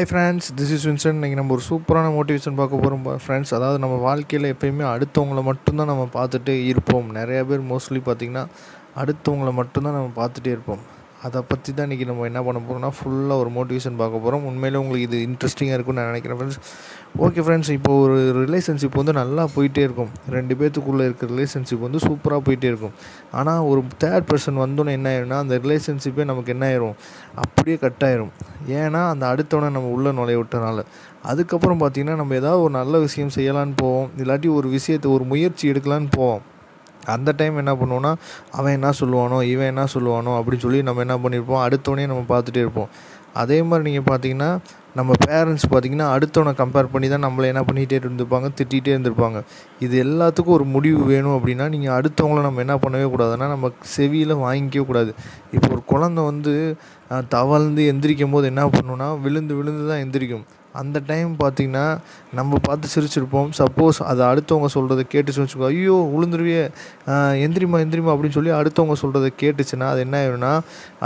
hi friends this is Vinson இன்றைக்கி நம்ம ஒரு சூப்பரான மோட்டிவேஷன் பார்க்க போகிறோம் ஃப்ரெண்ட்ஸ் அதாவது நம்ம வாழ்க்கையில் எப்போயுமே அடுத்தவங்களை மட்டும்தான் நம்ம பார்த்துட்டே இருப்போம் நிறையா பேர் மோஸ்ட்லி பார்த்திங்கன்னா அடுத்தவங்களை மட்டும்தான் நம்ம பார்த்துட்டே இருப்போம் அதை பற்றி தான் இன்றைக்கி நம்ம என்ன பண்ண போகிறோம்னா ஃபுல்லாக ஒரு மோட்டிவேஷன் பார்க்க போகிறோம் உண்மையிலே உங்களுக்கு இது இன்ட்ரெஸ்டிங்காக இருக்கும்னு நான் நினைக்கிறேன் ஃப்ரெண்ட்ஸ் ஓகே ஃப்ரெண்ட்ஸ் இப்போ ஒரு ரிலேஷன்ஷிப் வந்து நல்லா போயிட்டே இருக்கும் ரெண்டு பேர்த்துக்குள்ளே இருக்கிற ரிலேஷன்ஷிப் வந்து சூப்பராக போயிட்டே இருக்கும் ஆனால் ஒரு தேர்ட் பர்சன் வந்தோன்னே என்ன ஆயிடும்னா அந்த ரிலேஷன்ஷிப்பே நமக்கு என்ன ஆயிரும் அப்படியே கட் ஆயிரும் ஏன்னா அந்த அடுத்தவனை நம்ம உள்ளே நுழைய விட்டனால அதுக்கப்புறம் பார்த்திங்கன்னா நம்ம ஏதாவது ஒரு நல்ல விஷயம் செய்யலான்னு போவோம் இல்லாட்டி ஒரு விஷயத்தை ஒரு முயற்சி எடுக்கலான்னு போவோம் அந்த டைம் என்ன பண்ணுவோன்னா அவன் என்ன சொல்லுவானோ இவன் என்ன சொல்லுவானோ அப்படின்னு சொல்லி நம்ம என்ன பண்ணியிருப்போம் அடுத்தவனையும் நம்ம பார்த்துட்டே இருப்போம் அதே மாதிரி நீங்கள் பார்த்தீங்கன்னா நம்ம பேரண்ட்ஸ் பார்த்திங்கன்னா அடுத்தவனை கம்பேர் பண்ணி தான் நம்மளை என்ன பண்ணிகிட்டே இருந்திருப்பாங்க திட்டிகிட்டே இருந்திருப்பாங்க இது எல்லாத்துக்கும் ஒரு முடிவு வேணும் அப்படின்னா நீங்கள் அடுத்தவங்கள நம்ம என்ன பண்ணவே கூடாதுன்னா நம்ம செவியில் வாங்கிக்கவே கூடாது இப்போ ஒரு குழந்த வந்து தவழ்ந்து எந்திரிக்கும் போது என்ன பண்ணுன்னா விழுந்து விழுந்து தான் எந்திரிக்கும் அந்த டைம் பார்த்திங்கன்னா நம்ம பார்த்து சிரிச்சிருப்போம் சப்போஸ் அதை அடுத்தவங்க சொல்கிறத கேட்டுச்சுன்னு வச்சுக்கோ ஐயோ உளுந்துருவியே எந்திரிமா எந்திரிமா அப்படின்னு சொல்லி அடுத்தவங்க சொல்கிறத கேட்டுச்சுன்னா அது என்ன ஆயிடும்னா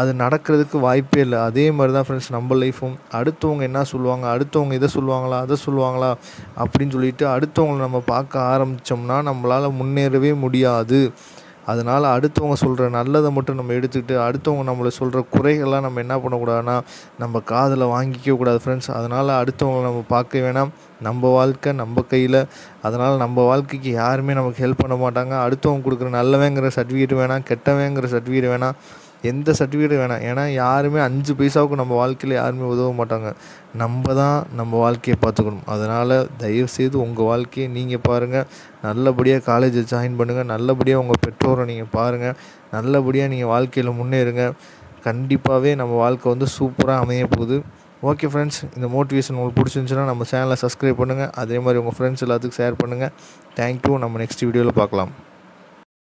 அது நடக்கிறதுக்கு வாய்ப்பே இல்லை அதே மாதிரி தான் ஃப்ரெண்ட்ஸ் நம்ம லைஃப்பும் அடுத்தவங்க என்ன சொல்லுவாங்க அடுத்தவங்க இதை சொல்லுவாங்களா அதை சொல்லுவாங்களா அப்படின்னு சொல்லிட்டு அடுத்தவங்களை நம்ம பார்க்க ஆரம்பித்தோம்னா நம்மளால் முன்னேறவே முடியாது அதனால் அடுத்தவங்க சொல்கிற நல்லதை மட்டும் நம்ம எடுத்துக்கிட்டு அடுத்தவங்க நம்மளை சொல்கிற குறைகள்லாம் நம்ம என்ன பண்ணக்கூடாதுன்னா நம்ம காதில் வாங்கிக்க கூடாது ஃப்ரெண்ட்ஸ் அதனால் அடுத்தவங்க நம்ம பார்க்க வேணாம் நம்ம வாழ்க்கை நம்ம கையில் அதனால் நம்ம வாழ்க்கைக்கு யாருமே நமக்கு ஹெல்ப் பண்ண மாட்டாங்க அடுத்தவங்க கொடுக்குற நல்லவங்கிற சர்டிஃபிகேட் வேணாம் கெட்டவங்கிற சர்டிஃபிகேட் வேணாம் எந்த சர்டிஃபிகேட்டும் வேணாம் ஏன்னா யாருமே அஞ்சு பைசாவுக்கு நம்ம வாழ்க்கையில் யாருமே உதவ மாட்டாங்க நம்ம தான் நம்ம வாழ்க்கையை பார்த்துக்கணும் அதனால் தயவுசெய்து உங்கள் வாழ்க்கையை நீங்கள் பாருங்கள் நல்லபடியாக காலேஜை ஜாயின் பண்ணுங்கள் நல்லபடியாக உங்கள் பெற்றோரை நீங்கள் பாருங்கள் நல்லபடியாக நீங்கள் வாழ்க்கையில் முன்னேறுங்க கண்டிப்பாகவே நம்ம வாழ்க்கை வந்து சூப்பராக அமைய போகுது ஓகே ஃப்ரெண்ட்ஸ் இந்த மோட்டிவேஷன் உங்களுக்கு பிடிச்சிருந்துச்சுன்னா நம்ம சேனலை சப்ஸ்கிரைப் பண்ணுங்கள் அதே மாதிரி உங்கள் ஃப்ரெண்ட்ஸ் எல்லாத்துக்கும் ஷேர் பண்ணுங்கள் தேங்க்யூ நம்ம நெக்ஸ்ட் வீடியோவில் பார்க்கலாம்